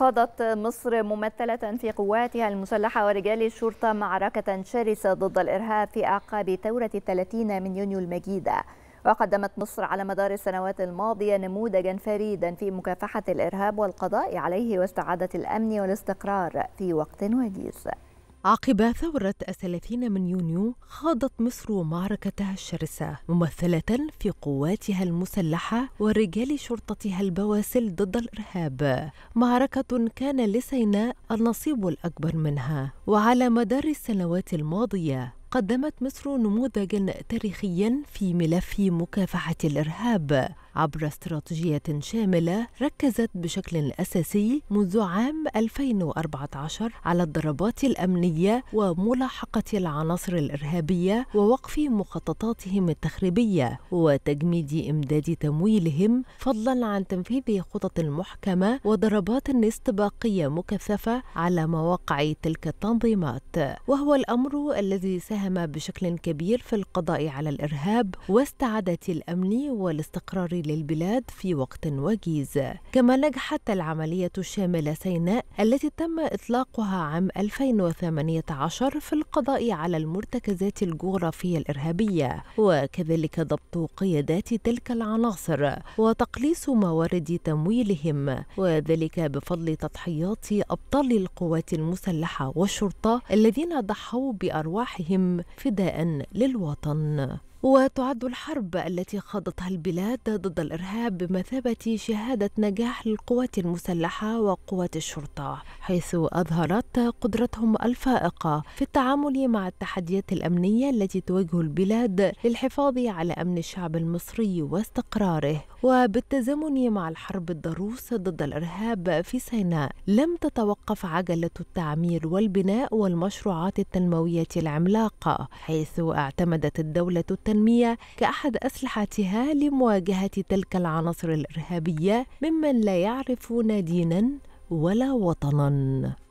خاضت مصر ممثلة في قواتها المسلحة ورجال الشرطة معركة شرسة ضد الإرهاب في أعقاب ثورة الثلاثين من يونيو المجيدة وقدمت مصر على مدار السنوات الماضية نموذجا فريدا في مكافحة الإرهاب والقضاء عليه واستعادة الأمن والاستقرار في وقت وجيز عقب ثورة الثلاثين من يونيو خاضت مصر معركتها الشرسة ممثلة في قواتها المسلحة ورجال شرطتها البواسل ضد الإرهاب معركة كان لسيناء النصيب الأكبر منها وعلى مدار السنوات الماضية قدمت مصر نموذجا تاريخيا في ملف مكافحة الإرهاب عبر استراتيجية شاملة ركزت بشكل أساسي منذ عام 2014 على الضربات الأمنية وملاحقة العناصر الإرهابية ووقف مخططاتهم التخريبية وتجميد إمداد تمويلهم فضلا عن تنفيذ خطط محكمة وضربات استباقية مكثفة على مواقع تلك التنظيمات وهو الأمر الذي سهل ساهم بشكل كبير في القضاء على الإرهاب واستعادة الأمن والاستقرار للبلاد في وقت وجيز كما نجحت العملية الشاملة سيناء التي تم إطلاقها عام 2018 في القضاء على المرتكزات الجغرافية الإرهابية وكذلك ضبط قيادات تلك العناصر وتقليص موارد تمويلهم وذلك بفضل تضحيات أبطال القوات المسلحة والشرطة الذين ضحوا بأرواحهم فداء للوطن وتعد الحرب التي خاضتها البلاد ضد الارهاب بمثابه شهاده نجاح للقوات المسلحه وقوات الشرطه حيث اظهرت قدرتهم الفائقه في التعامل مع التحديات الامنيه التي تواجه البلاد للحفاظ على امن الشعب المصري واستقراره وبالتزامن مع الحرب الضروس ضد الارهاب في سيناء لم تتوقف عجله التعمير والبناء والمشروعات التنمويه العملاقه حيث اعتمدت الدوله التنموية التنميه كأحد أسلحتها لمواجهة تلك العناصر الإرهابية ممن لا يعرفون دينا ولا وطنا